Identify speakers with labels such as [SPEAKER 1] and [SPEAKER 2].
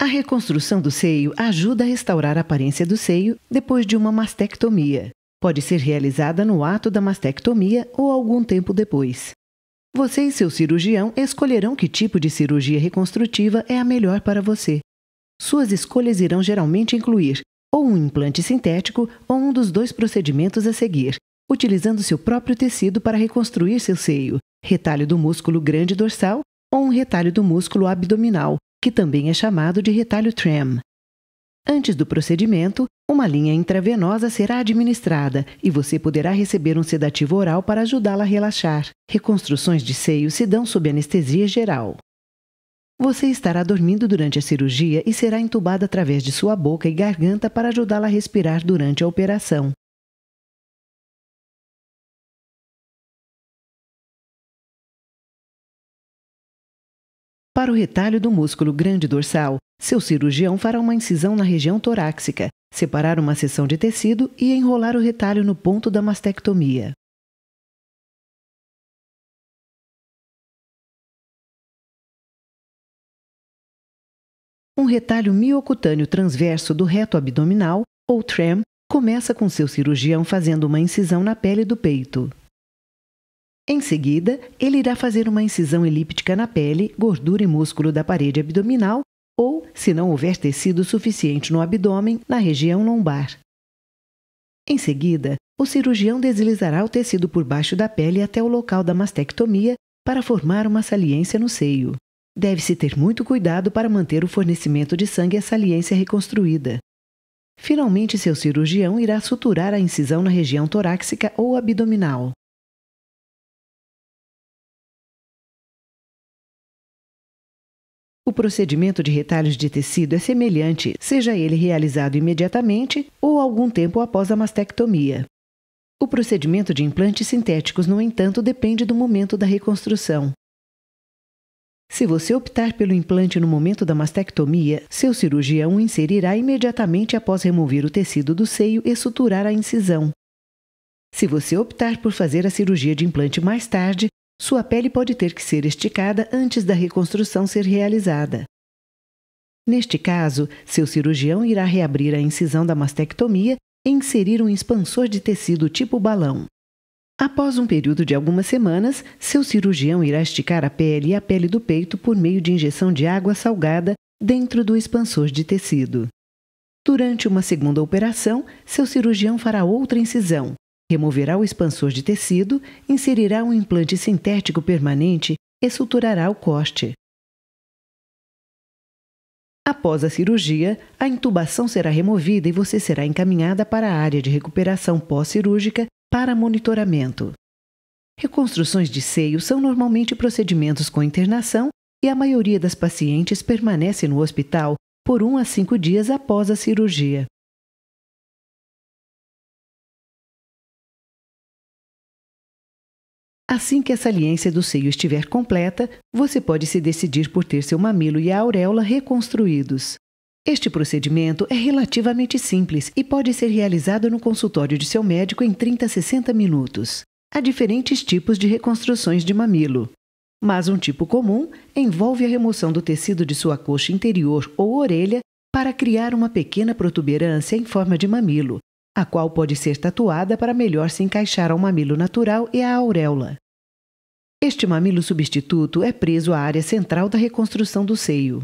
[SPEAKER 1] A reconstrução do seio ajuda a restaurar a aparência do seio depois de uma mastectomia. Pode ser realizada no ato da mastectomia ou algum tempo depois. Você e seu cirurgião escolherão que tipo de cirurgia reconstrutiva é a melhor para você. Suas escolhas irão geralmente incluir ou um implante sintético ou um dos dois procedimentos a seguir, utilizando seu próprio tecido para reconstruir seu seio, retalho do músculo grande dorsal ou um retalho do músculo abdominal, que também é chamado de retalho tram. Antes do procedimento, uma linha intravenosa será administrada e você poderá receber um sedativo oral para ajudá-la a relaxar. Reconstruções de seio se dão sob anestesia geral. Você estará dormindo durante a cirurgia e será entubada através de sua boca e garganta para ajudá-la a respirar durante a operação. Para o retalho do músculo grande dorsal, seu cirurgião fará uma incisão na região torácica, separar uma seção de tecido e enrolar o retalho no ponto da mastectomia. Um retalho miocutâneo transverso do reto abdominal, ou TRAM, começa com seu cirurgião fazendo uma incisão na pele do peito. Em seguida, ele irá fazer uma incisão elíptica na pele, gordura e músculo da parede abdominal ou, se não houver tecido suficiente no abdômen, na região lombar. Em seguida, o cirurgião deslizará o tecido por baixo da pele até o local da mastectomia para formar uma saliência no seio. Deve-se ter muito cuidado para manter o fornecimento de sangue à saliência reconstruída. Finalmente, seu cirurgião irá suturar a incisão na região torácica ou abdominal. O procedimento de retalhos de tecido é semelhante, seja ele realizado imediatamente ou algum tempo após a mastectomia. O procedimento de implantes sintéticos, no entanto, depende do momento da reconstrução. Se você optar pelo implante no momento da mastectomia, seu cirurgião inserirá imediatamente após remover o tecido do seio e suturar a incisão. Se você optar por fazer a cirurgia de implante mais tarde, sua pele pode ter que ser esticada antes da reconstrução ser realizada. Neste caso, seu cirurgião irá reabrir a incisão da mastectomia e inserir um expansor de tecido tipo balão. Após um período de algumas semanas, seu cirurgião irá esticar a pele e a pele do peito por meio de injeção de água salgada dentro do expansor de tecido. Durante uma segunda operação, seu cirurgião fará outra incisão, Removerá o expansor de tecido, inserirá um implante sintético permanente e suturará o corte. Após a cirurgia, a intubação será removida e você será encaminhada para a área de recuperação pós-cirúrgica para monitoramento. Reconstruções de seio são normalmente procedimentos com internação e a maioria das pacientes permanece no hospital por 1 a 5 dias após a cirurgia. Assim que a saliência do seio estiver completa, você pode se decidir por ter seu mamilo e a auréola reconstruídos. Este procedimento é relativamente simples e pode ser realizado no consultório de seu médico em 30 a 60 minutos. Há diferentes tipos de reconstruções de mamilo, mas um tipo comum envolve a remoção do tecido de sua coxa interior ou orelha para criar uma pequena protuberância em forma de mamilo, a qual pode ser tatuada para melhor se encaixar ao mamilo natural e à auréola. Este mamilo substituto é preso à área central da reconstrução do seio.